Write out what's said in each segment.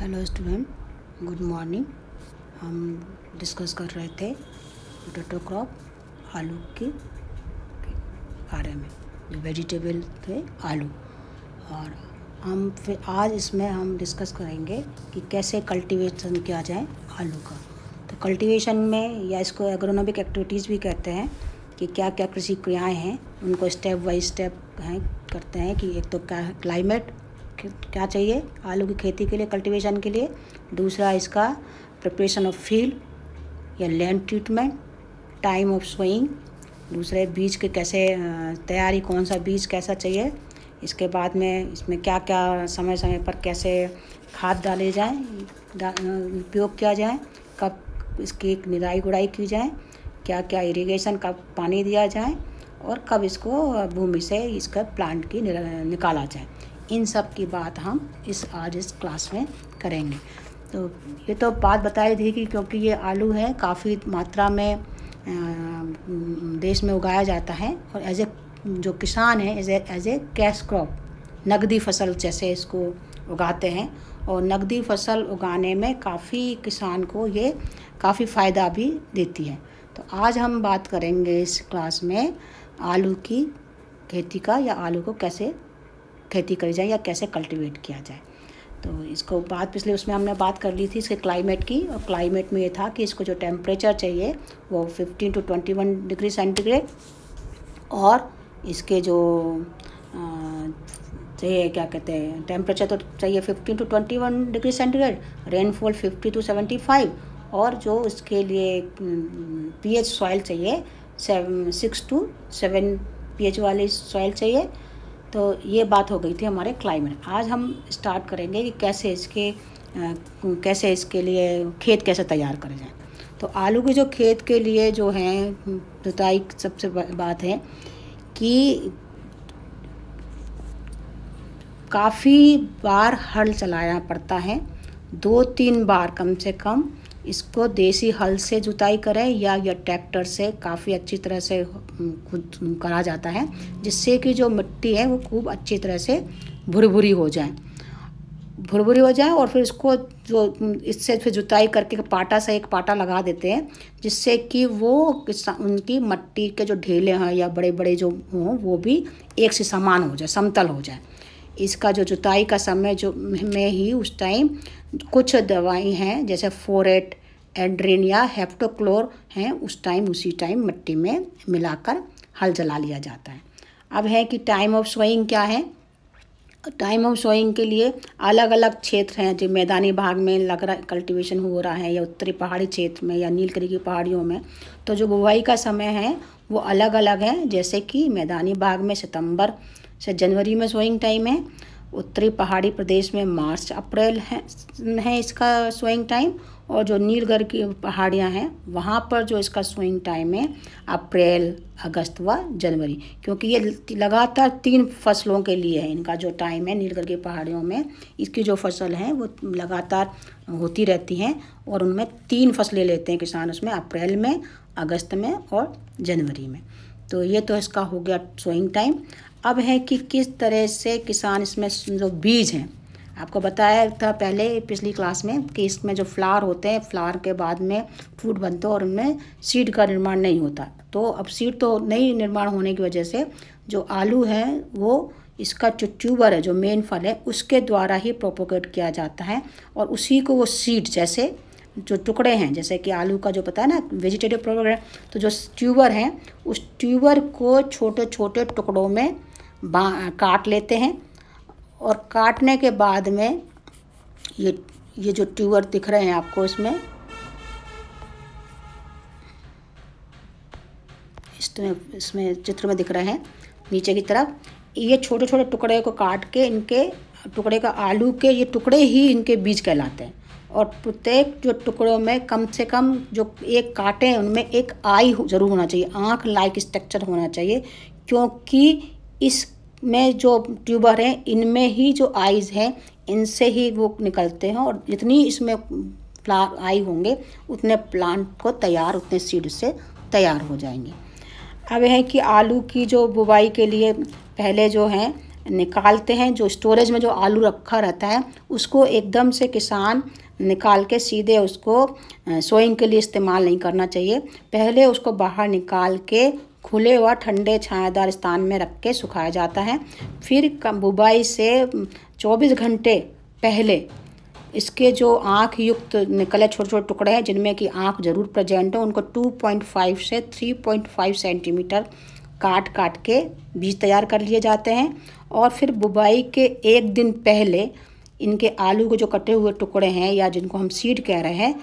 hello student good morning हम discuss कर रहे थे पोटेटो क्रॉप आलू के बारे में जो वेजिटेबल थे आलू और हम फिर आज इसमें हम डिस्कस करेंगे कि कैसे कल्टीवेशन किया जाए आलू का तो कल्टीवेशन में या इसको एग्रोनॉमिक एक्टिविटीज़ भी कहते हैं कि क्या क्या कृषि क्रियाएं हैं उनको स्टेप बाई स्टेप हैं करते हैं कि एक तो क्या क्लाइमेट क्या चाहिए आलू की खेती के लिए कल्टीवेशन के लिए दूसरा इसका प्रिपरेशन ऑफ फील्ड या land treatment time of sowing दूसरे बीज के कैसे तैयारी कौन सा बीज कैसा चाहिए इसके बाद में इसमें क्या क्या समय समय पर कैसे खाद डाले जाए उपयोग किया जाए कब इसकी निराई गुड़ाई की जाए क्या क्या इरिगेशन कब पानी दिया जाए और कब इसको भूमि से इसका प्लांट की निकाला जाए इन सब की बात हम इस आज इस क्लास में करेंगे तो ये तो बात बताई थी कि क्योंकि ये आलू है काफ़ी मात्रा में देश में उगाया जाता है और एज ए जो किसान है as as a cash crop नगदी फसल जैसे इसको उगाते हैं और नगदी फसल उगाने में काफ़ी किसान को ये काफ़ी फ़ायदा भी देती है तो आज हम बात करेंगे इस क्लास में आलू की खेती का या आलू को कैसे खेती करी जाए या कैसे कल्टिवेट किया जाए तो इसको बात पिछले उसमें हमने बात कर ली थी इसके क्लाइमेट की और क्लाइमेट में ये था कि इसको जो टेम्परेचर चाहिए वो 15 टू 21 डिग्री सेंटीग्रेड और इसके जो चाहिए क्या कहते हैं टेम्परेचर तो चाहिए 15 to 21 degree centigrade rainfall 50 to 75 और जो इसके लिए पीएच सॉइल चाहिए seven six to seven P वाली सॉइल चाहिए तो ये बात हो गई थी हमारे क्लाइमेट आज हम स्टार्ट करेंगे कि कैसे इसके कैसे इसके लिए खेत कैसे तैयार करे जाए तो आलू के जो खेत के लिए जो हैं जुताई सबसे बात है कि काफ़ी बार हल चलाया पड़ता है दो तीन बार कम से कम इसको देसी हल से जुताई करें या या ट्रैक्टर से काफ़ी अच्छी तरह से हम्म, खुद हम्म, करा जाता है जिससे कि जो मिट्टी है वो खूब अच्छी तरह से भुरभुरी हो जाए भुरभुरी हो जाए और फिर इसको जो हम्म, इससे फिर जुताई करके पाटा से एक पाटा लगा देते हैं जिससे कि वो उनकी मिट्टी के जो ढेले हैं या बड़े बड़े जो हों वो भी एक से समान हो जाए समतल हो जाए इसका जो जुताई का समय जो में ही उस टाइम कुछ दवाई हैं जैसे फोरेट एड्रिन या हेप्टोक्लोर हैं उस टाइम उसी टाइम मिट्टी में मिलाकर हल जला लिया जाता है अब है कि टाइम ऑफ सोइंग क्या है टाइम ऑफ सोइंग के लिए अलग अलग क्षेत्र हैं जो मैदानी भाग में लग रहा कल्टीवेशन हो रहा है या उत्तरी पहाड़ी क्षेत्र में या नीलकरी की पहाड़ियों में तो जो बुवाई का समय है वो अलग अलग है जैसे कि मैदानी भाग में सितंबर से जनवरी में सोइंग टाइम है उत्तरी पहाड़ी प्रदेश में मार्च अप्रैल है, है इसका स्विंग टाइम और जो नीलगढ़ की पहाड़ियां हैं वहाँ पर जो इसका स्विंग टाइम है अप्रैल अगस्त व जनवरी क्योंकि ये लगातार तीन फसलों के लिए है इनका जो टाइम है नीलगढ़ की पहाड़ियों में इसकी जो फसल है वो लगातार होती रहती हैं और उनमें तीन फसलें लेते हैं किसान उसमें अप्रैल में अगस्त में और जनवरी में तो ये तो इसका हो गया स्वइंग टाइम अब है कि किस तरह से किसान इसमें जो बीज हैं आपको बताया था पहले पिछली क्लास में कि इसमें जो फ्लावर होते हैं फ्लावर के बाद में फ्रूट बनते हैं और उनमें सीड का निर्माण नहीं होता तो अब सीड तो नहीं निर्माण होने की वजह से जो आलू है वो इसका जो ट्यूबर है जो मेन फल है उसके द्वारा ही प्रोपोगेट किया जाता है और उसी को वो सीड जैसे जो टुकड़े हैं जैसे कि आलू का जो पता है ना वेजिटेटिव प्रोपोगेट तो जो ट्यूबर हैं उस ट्यूबर को छोटे छोटे टुकड़ों में काट लेते हैं और काटने के बाद में ये ये जो ट्यूबर दिख रहे हैं आपको इसमें इसमें इसमें चित्र में दिख रहे हैं नीचे की तरफ ये छोटे छोटे टुकड़े को काट के इनके टुकड़े का आलू के ये टुकड़े ही इनके बीज कहलाते हैं और प्रत्येक जो टुकड़ों में कम से कम जो एक काटे हैं उनमें एक आई ज़रूर होना चाहिए आँख लाइक स्ट्रक्चर होना चाहिए क्योंकि इस में जो ट्यूबर हैं इनमें ही जो आइज़ हैं इनसे ही वो निकलते हैं और जितनी इसमें फ्लावर आई होंगे उतने प्लांट को तैयार उतने सीड से तैयार हो जाएंगे अब है कि आलू की जो बुवाई के लिए पहले जो हैं निकालते हैं जो स्टोरेज में जो आलू रखा रहता है उसको एकदम से किसान निकाल के सीधे उसको सोइंग के लिए इस्तेमाल नहीं करना चाहिए पहले उसको बाहर निकाल के खुले व ठंडे छायादार स्थान में रख के सुखाया जाता है फिर बुबाई से 24 घंटे पहले इसके जो आँख युक्त निकले छोटे छोटे टुकड़े हैं जिनमें कि आँख जरूर प्रेजेंट हो उनको 2.5 से 3.5 सेंटीमीटर काट काट के बीज तैयार कर लिए जाते हैं और फिर बुबाई के एक दिन पहले इनके आलू के जो कटे हुए टुकड़े हैं या जिनको हम सीड कह रहे हैं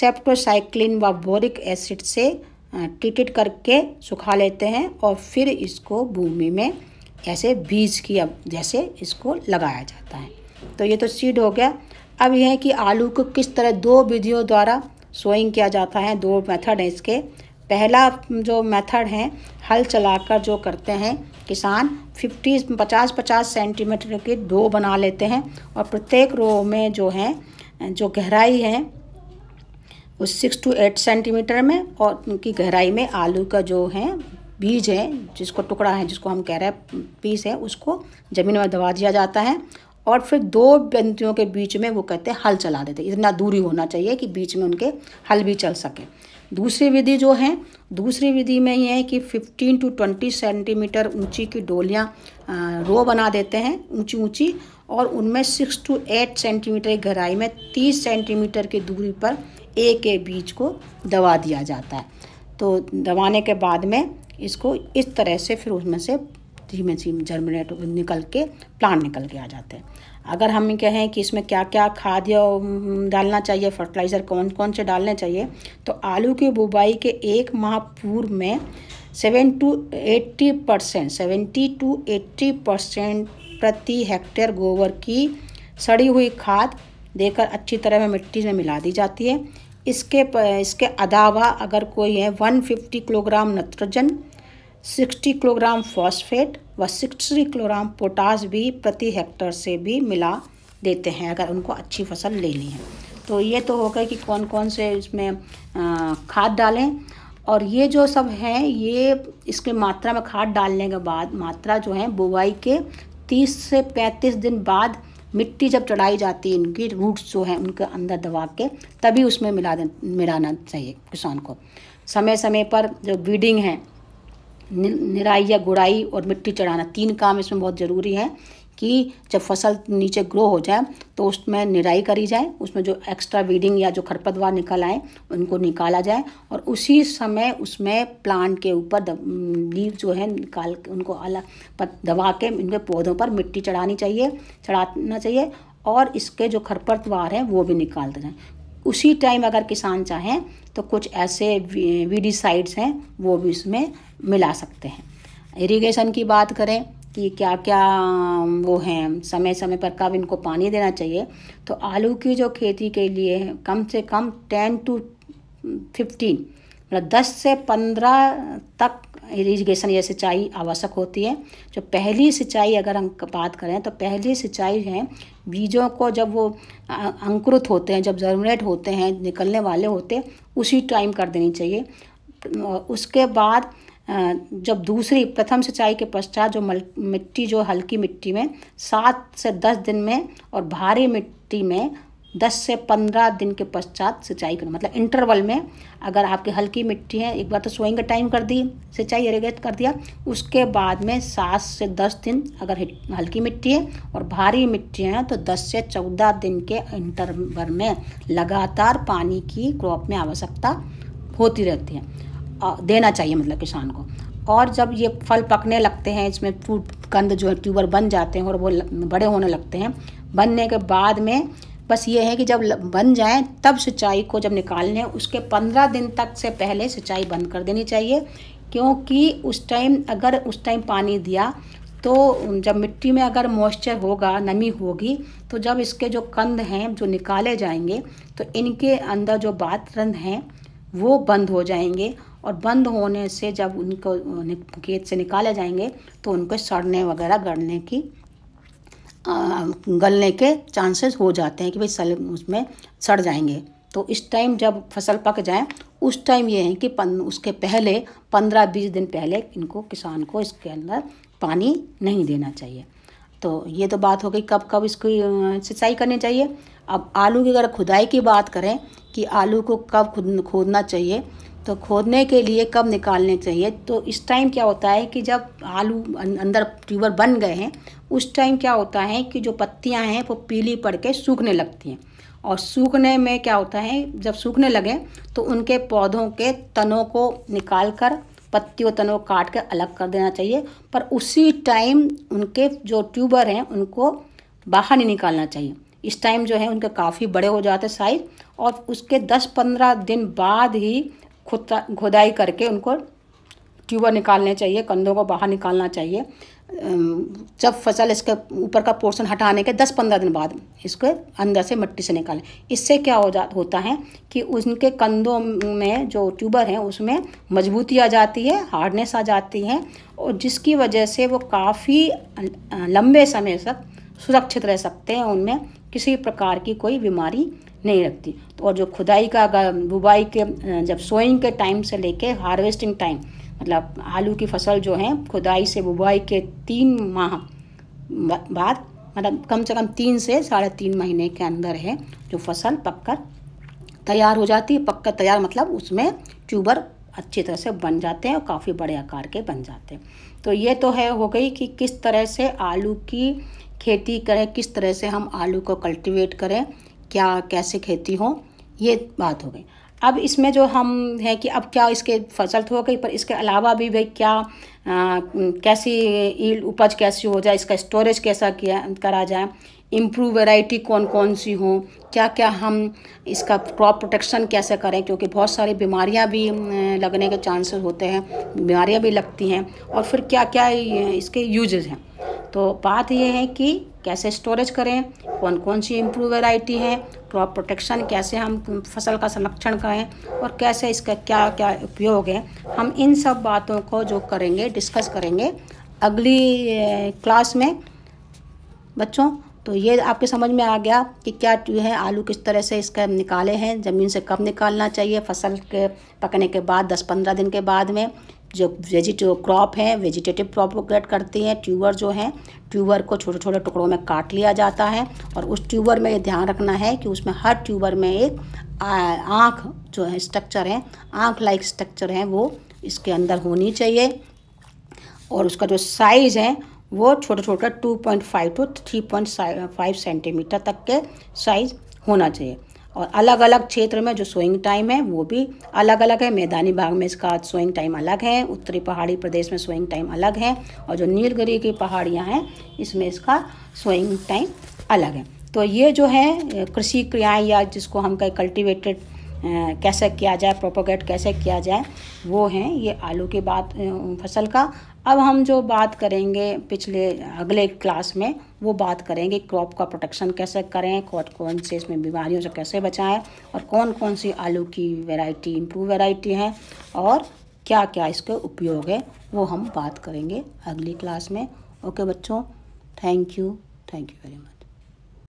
सेप्टोसाइक्लिन व बोरिक एसिड से टिटिट करके सुखा लेते हैं और फिर इसको भूमि में ऐसे बीज की अब जैसे इसको लगाया जाता है तो ये तो सीड हो गया अब यह है कि आलू को किस तरह दो विधियों द्वारा सोइंग किया जाता है दो मेथड हैं इसके पहला जो मेथड है हल चलाकर जो करते हैं किसान 50 50 50 सेंटीमीटर के डो बना लेते हैं और प्रत्येक रो में जो है जो गहराई है उस सिक्स टू एट सेंटीमीटर में और उनकी गहराई में आलू का जो है बीज है जिसको टुकड़ा है जिसको हम कह रहे हैं पीस है उसको ज़मीन में दबा दिया जाता है और फिर दो बंतियों के बीच में वो कहते हैं हल चला देते इतना दूरी होना चाहिए कि बीच में उनके हल भी चल सके दूसरी विधि जो है दूसरी विधि में ये है कि 15 टू 20 सेंटीमीटर ऊंची की डोलियाँ रो बना देते हैं ऊंची ऊंची और उनमें 6 टू 8 सेंटीमीटर की गहराई में 30 सेंटीमीटर की दूरी पर ए के बीज को दबा दिया जाता है तो दबाने के बाद में इसको इस तरह से फिर उसमें से धीमे धीमे जर्मिनेट निकल के प्लांट निकल के आ जाते हैं अगर हम कहें कि इसमें क्या क्या खाद डालना चाहिए फर्टिलाइज़र कौन कौन से डालने चाहिए तो आलू की बुबाई के एक माह पूर्व में seven to eighty percent seventy to eighty percent प्रति हेक्टेयर गोबर की सड़ी हुई खाद देकर अच्छी तरह में मिट्टी में मिला दी जाती है इसके इसके अलावा अगर कोई है 150 किलोग्राम नाइट्रोजन 60 किलोग्राम फॉस्फेट व 60 किलोग्राम पोटास भी प्रति हेक्टर से भी मिला देते हैं अगर उनको अच्छी फसल लेनी है तो ये तो हो गया कि कौन कौन से इसमें खाद डालें और ये जो सब है ये इसके मात्रा में खाद डालने के बाद मात्रा जो है बुवाई के 30 से 35 दिन बाद मिट्टी जब चढ़ाई जाती है इनकी रूट्स जो हैं उनके अंदर दबा के तभी उसमें मिला मिलाना चाहिए किसान को समय समय पर जो ब्रीडिंग है निराई या गुड़ाई और मिट्टी चढ़ाना तीन काम इसमें बहुत ज़रूरी है कि जब फसल नीचे ग्रो हो जाए तो उसमें निराई करी जाए उसमें जो एक्स्ट्रा वीडिंग या जो खरपतवार निकल आए उनको निकाला जाए और उसी समय उसमें प्लांट के ऊपर लीव जो है निकाल उनको अलग दबा के उनके पौधों पर मिट्टी चढ़ानी चाहिए चढ़ाना चाहिए और इसके जो खरपतवार हैं वो भी निकाल जाए उसी टाइम अगर किसान चाहें तो कुछ ऐसे वीडिसाइड्स हैं वो भी इसमें मिला सकते हैं इरिगेशन की बात करें कि क्या क्या वो हैं समय समय पर कब इनको पानी देना चाहिए तो आलू की जो खेती के लिए कम से कम टेन टू फिफ्टीन मतलब दस से पंद्रह तक इरीगेशन या सिंचाई आवश्यक होती है जो पहली सिंचाई अगर हम बात करें तो पहली सिंचाई है बीजों को जब वो अंकुरित होते हैं जब जर्मिनेट होते हैं निकलने वाले होते हैं उसी टाइम कर देनी चाहिए उसके बाद जब दूसरी प्रथम सिंचाई के पश्चात जो मल मिट्टी जो हल्की मिट्टी में सात से दस दिन में और भारी मिट्टी में दस से पंद्रह दिन के पश्चात सिंचाई करो मतलब इंटरवल में अगर आपकी हल्की मिट्टी है एक बार तो सोइंग का टाइम कर दी सिंचाई एरिगेट कर दिया उसके बाद में सात से दस दिन अगर हल्की मिट्टी है और भारी मिट्टी है तो दस से चौदह दिन के इंटरवल में लगातार पानी की क्रॉप में आवश्यकता होती रहती है देना चाहिए मतलब किसान को और जब ये फल पकने लगते हैं इसमें फूट कंद जो है ट्यूबर बन जाते हैं और वो बड़े होने लगते हैं बनने के बाद में बस ये है कि जब बन जाए तब सिंचाई को जब निकालने उसके पंद्रह दिन तक से पहले सिंचाई बंद कर देनी चाहिए क्योंकि उस टाइम अगर उस टाइम पानी दिया तो जब मिट्टी में अगर मॉइस्चर होगा नमी होगी तो जब इसके जो कंद हैं जो निकाले जाएंगे तो इनके अंदर जो बातरंद हैं वो बंद हो जाएंगे और बंद होने से जब उनको खेत से निकाले जाएंगे तो उनको सड़ने वगैरह गड़ने की गलने के चांसेस हो जाते हैं कि भाई सल उसमें सड़ जाएंगे तो इस टाइम जब फसल पक जाए उस टाइम ये है कि पन, उसके पहले पंद्रह बीस दिन पहले इनको किसान को इसके अंदर पानी नहीं देना चाहिए तो ये तो बात हो गई कब कब इसकी सिंचाई करनी चाहिए अब आलू की अगर खुदाई की बात करें कि आलू को कब खुद खोदना चाहिए तो खोदने के लिए कब निकालने चाहिए तो इस टाइम क्या होता है कि जब आलू अं-, अंदर ट्यूबर बन गए हैं उस टाइम क्या होता है कि जो पत्तियां हैं वो पीली पड़ के सूखने लगती हैं और सूखने में क्या होता है जब सूखने लगें तो उनके पौधों के तनों को निकाल कर पत्तियों तनों काट कर अलग कर देना चाहिए पर उसी टाइम उनके जो ट्यूबर हैं उनको बाहर नहीं निकालना चाहिए इस टाइम जो है उनके काफ़ी बड़े हो जाते साइज और उसके 10-15 दिन बाद ही खुदा खुदाई करके उनको ट्यूबर निकालने चाहिए कंधों को बाहर निकालना चाहिए जब फसल इसके ऊपर का पोर्शन हटाने के 10-15 दिन बाद इसको अंदर से मिट्टी से निकालें इससे क्या हो जा होता है कि उनके कंधों में जो ट्यूबर हैं उसमें मजबूती आ जाती है हार्डनेस आ जाती है और जिसकी वजह से वो काफ़ी लंबे समय तक सुरक्षित रह सकते हैं उनमें किसी प्रकार की कोई बीमारी नहीं रखती तो और जो खुदाई का बुबाई के जब सोइंग के टाइम से लेके हार्वेस्टिंग टाइम मतलब आलू की फसल जो है खुदाई से बुबाई के तीन माह बाद मतलब कम से कम तीन से साढ़े तीन महीने के अंदर है जो फसल पककर तैयार हो जाती है पककर तैयार मतलब उसमें ट्यूबर अच्छी तरह से बन जाते हैं और काफ़ी बड़े आकार के बन जाते हैं तो ये तो है हो गई कि किस तरह से आलू की खेती करें किस तरह से हम आलू को कल्टीवेट करें क्या कैसे खेती हो ये बात हो गई अब इसमें जो हम हैं कि अब क्या इसके फसल तो हो गई पर इसके अलावा भी भाई क्या आ, कैसी ईल उपज कैसी हो जाए इसका स्टोरेज कैसा किया करा जाए इम्प्रूव वैरायटी कौन कौन सी हो क्या क्या हम इसका क्रॉप प्रोटेक्शन कैसे करें क्योंकि बहुत सारी बीमारियां भी लगने के चांसेस होते हैं बीमारियां भी लगती हैं और फिर क्या क्या इसके यूजेस हैं तो बात यह है कि कैसे स्टोरेज करें कौन कौन सी इम्प्रूव वेराइटी है क्रॉप प्रोटेक्शन कैसे हम फसल का संरक्षण करें और कैसे इसका क्या क्या उपयोग है हम इन सब बातों को जो करेंगे डिस्कस करेंगे अगली क्लास में बच्चों तो ये आपके समझ में आ गया कि क्या जो है आलू किस तरह से इसका निकाले हैं ज़मीन से कब निकालना चाहिए फसल के पकने के बाद 10-15 दिन के बाद में जो वेजिट क्रॉप हैं वेजिटेटिव प्रोपोगेट करते हैं ट्यूबर जो हैं ट्यूबर को छोटे छोटे टुकड़ों में काट लिया जाता है और उस ट्यूबर में ये ध्यान रखना है कि उसमें हर ट्यूबर में एक आँख जो है स्ट्रक्चर है आँख लाइक स्ट्रक्चर है वो इसके अंदर होनी चाहिए और उसका जो साइज़ है वो छोटा छोटा 2.5 टू 3.5 सेंटीमीटर तक के साइज़ होना चाहिए और अलग अलग क्षेत्र में जो सोइंग टाइम है वो भी अलग अलग है मैदानी भाग में इसका सोइंग टाइम अलग है उत्तरी पहाड़ी प्रदेश में सोइंग टाइम अलग है और जो नीलगिरी की पहाड़ियाँ हैं इसमें इसका सोइंग टाइम अलग है तो ये जो है कृषि क्रियाएँ या जिसको हम कहें कल्टिवेटेड कैसे किया जाए प्रोपोगेट कैसे किया जाए वो हैं ये आलू की बात फसल का अब हम जो बात करेंगे पिछले अगले क्लास में वो बात करेंगे क्रॉप का प्रोटेक्शन कैसे करें कौन कौन से इसमें बीमारियों से कैसे बचाएं और कौन कौन सी आलू की वैरायटी इम्प्रूव वैरायटी है और क्या क्या इसके उपयोग है वो हम बात करेंगे अगली क्लास में ओके बच्चों thank you thank you very much